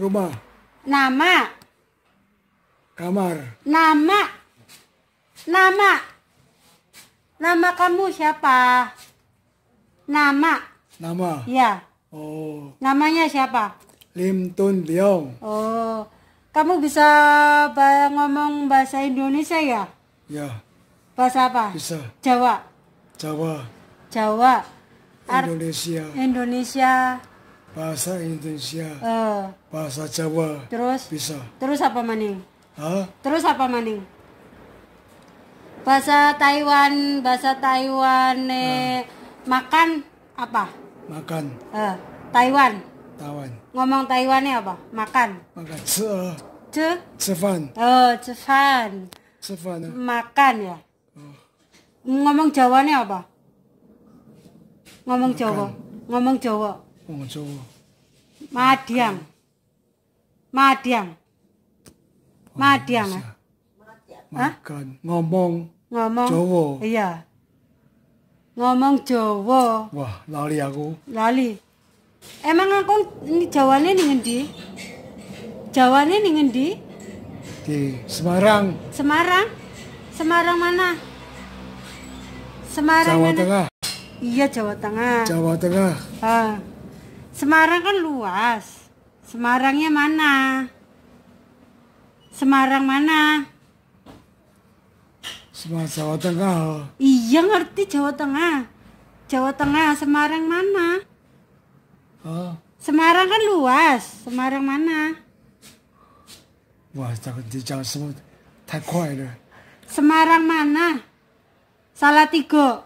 Rumah. Nama. Kamar. Nama. Nama. Nama kamu siapa? Nama. Nama. Ya. Oh. Namanya siapa? Lim Tun Oh. Kamu bisa ngomong bahasa Indonesia ya? Ya. Bahasa apa? Bisa. Jawa. Jawa. Jawa. Indonesia. Indonesia. Bahasa Indonesia. Uh. Bahasa Jawa. Terus? Bisa. Terus apa maning? Hah? Terus apa maning? Bahasa Taiwan, bahasa Taiwan uh. makan apa? Makan. Uh. Taiwan. Taiwan. Ngomong Taiwannya apa? Makan. Makan. Ce. Ce. Cefan. Oh, cefan. Cefan. Uh. Makan ya. Uh. Ngomong Jawanya apa? Ngomong makan. Jawa. Ngomong Jawa. Wong Jawa. Madiam. Madiam. Madiam. Makan, ngomong ngomong Jawa. Iya. Ngomong Jawa. Wah, lali aku. Lali. Emang aku ini Jawane ning ngendi? Jawane ning ngendi? Di Semarang. Semarang? Semarang mana? Semarang Jawa mana? Tengah. Iya Jawa Tengah. Jawa Tengah. Ah. Semarang kan luas. Semarangnya mana? Semarang mana? Semarang Jawa Tengah. Iya ngerti Jawa Tengah. Jawa Tengah, Semarang mana? Oh. Semarang kan luas. Semarang mana? Wah, jangan dijawab semua. Tak Semarang mana? Salatiga.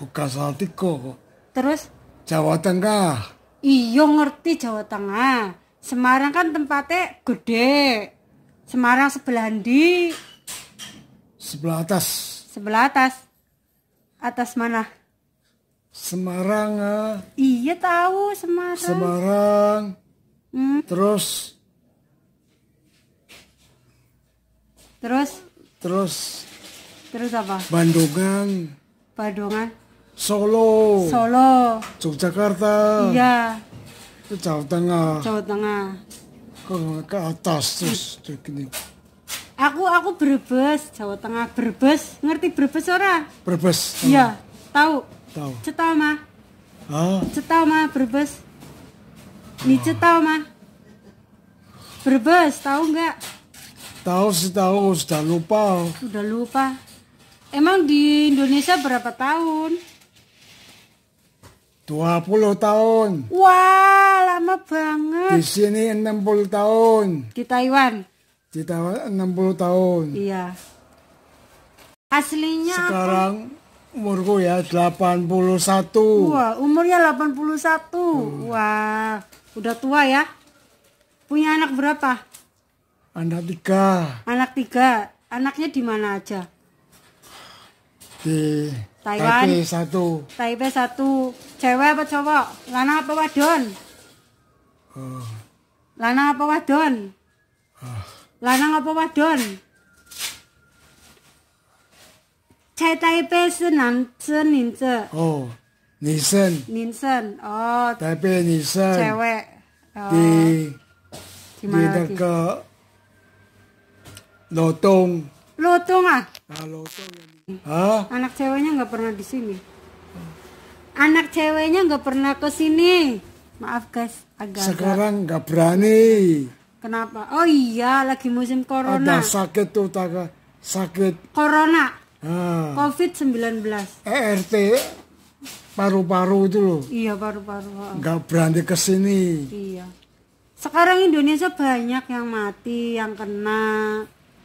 Bukan Salatiga kok. Terus? Jawa Tengah. Iya ngerti Jawa Tengah. Semarang kan tempatnya gede. Semarang sebelah di. Sebelah atas. Sebelah atas. Atas mana? Semarang. Ah. Iya tahu Semarang. Semarang. Hmm. Terus Terus terus terus apa? Bandungan. Bandungan. Solo. Solo. Yogyakarta. Iya. Ke Jawa Tengah. Jawa Tengah. Ke, ke atas terus begini. Aku aku Brebes, Jawa Tengah Brebes. Ngerti Brebes ora? Brebes. Iya, tahu. Tahu. Cetau mah. Hah? Cetau mah Brebes. ah. cetau mah. Brebes, tahu enggak? Tahu sih tahu, sudah lupa. Sudah lupa. Emang di Indonesia berapa tahun? 20 tahun. Wah, lama banget. Di sini 60 tahun. Di Taiwan. Di Taiwan 60 tahun. Iya. Aslinya Sekarang apa? umurku ya 81. Wah, umurnya 81. Hmm. Wah, udah tua ya. Punya anak berapa? Anak tiga. Anak tiga. Anaknya di mana aja? Di Taiwan. Taipei satu. Taipei satu. Cewek apa cowok? lana apa wadon? Oh. Ah. Lanang apa wadon? Oh. Ah. Lanang apa wadon? Cai Taipei senang senin Oh. Nisen. Nisen. Oh. Taipei Nisen. Cewek. Oh. Di Dimana di dekat Lotong. Lotong ah? Ah, Lotong. Hah? Anak ceweknya nggak pernah di sini. Anak ceweknya nggak pernah ke sini. Maaf guys, agak. Sekarang nggak berani. Kenapa? Oh iya, lagi musim corona. Ada sakit tuh, taga. sakit. Corona. Ah. Covid 19. ERT eh, paru-paru itu loh. Iya paru-paru. Nggak berani ke sini. Iya. Sekarang Indonesia banyak yang mati, yang kena.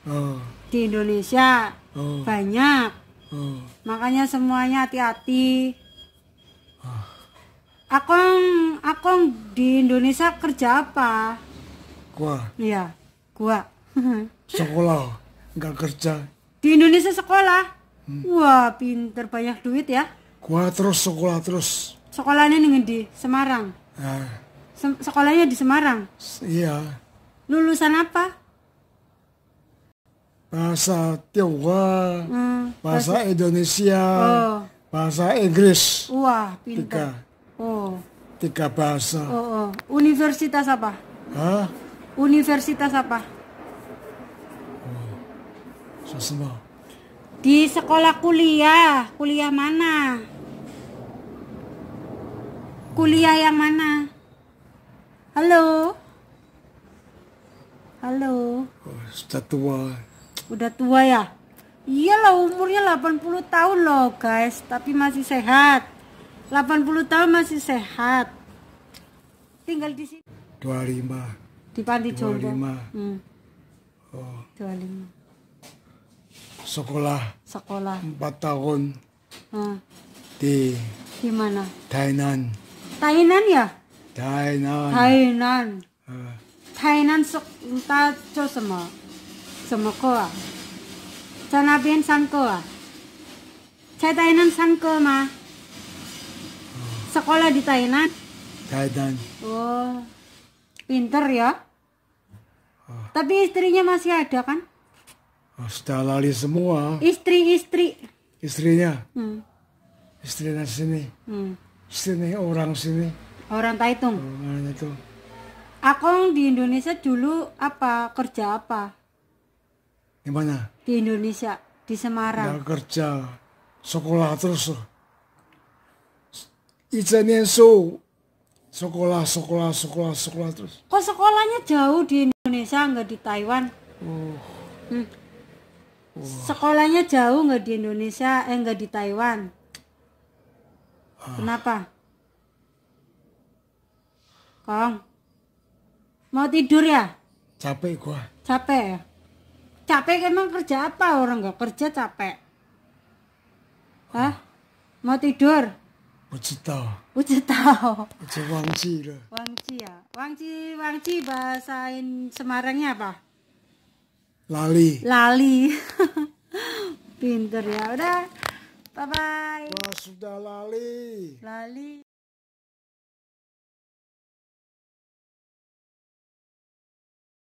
Oh. Di Indonesia oh. banyak oh. makanya semuanya hati-hati oh. akong akong di Indonesia kerja apa gua iya gua sekolah nggak kerja di Indonesia sekolah hmm. wah pinter banyak duit ya gua terus sekolah terus sekolahnya nih di Semarang eh. sekolahnya di Semarang iya lulusan apa bahasa Tionghoa, hmm, bahasa, bahasa Indonesia, oh. bahasa Inggris. Wah, pintar. Tiga. Oh. Tiga bahasa. Oh, oh. Universitas apa? Hah? Universitas apa? Oh. Semua. Di sekolah kuliah, kuliah mana? Kuliah yang mana? Halo? Halo? Oh, sudah tua udah tua ya iyalah umurnya 80 tahun loh guys tapi masih sehat 80 tahun masih sehat tinggal di sini 25 di panti jompo 25 hmm. oh. 25 sekolah sekolah 4 tahun hmm. di di mana Tainan Tainan ya Tainan Tainan uh. Tainan sekolah समोकोआ चना बेन sankoa saya Tainan sanko ma sekolah di Tainan dan. oh pinter ya oh. tapi istrinya masih ada kan oh, sudah lali semua istri-istri istrinya hmm. istrinya sini hmm. sini orang sini orang Taitung orang itu Akong di Indonesia dulu apa kerja apa di mana? Di Indonesia, di Semarang. Nggak kerja, sekolah terus. Izinnya so, sekolah, sekolah, sekolah, sekolah terus. Kok sekolahnya jauh di Indonesia nggak di Taiwan? Uh. Hmm. Sekolahnya jauh nggak di Indonesia, eh nggak di Taiwan. Ah. Kenapa? Kong, mau tidur ya? Capek gua. Capek ya? capek emang kan, kerja apa orang nggak kerja capek Hah? mau tidur tau tau 不知道，不知道，我就忘记了。Wangci ya, Wangci, Wangci bahasa In- Semarangnya apa? Lali. Lali. Pinter ya, udah. Bye bye. Wah sudah lali. Lali.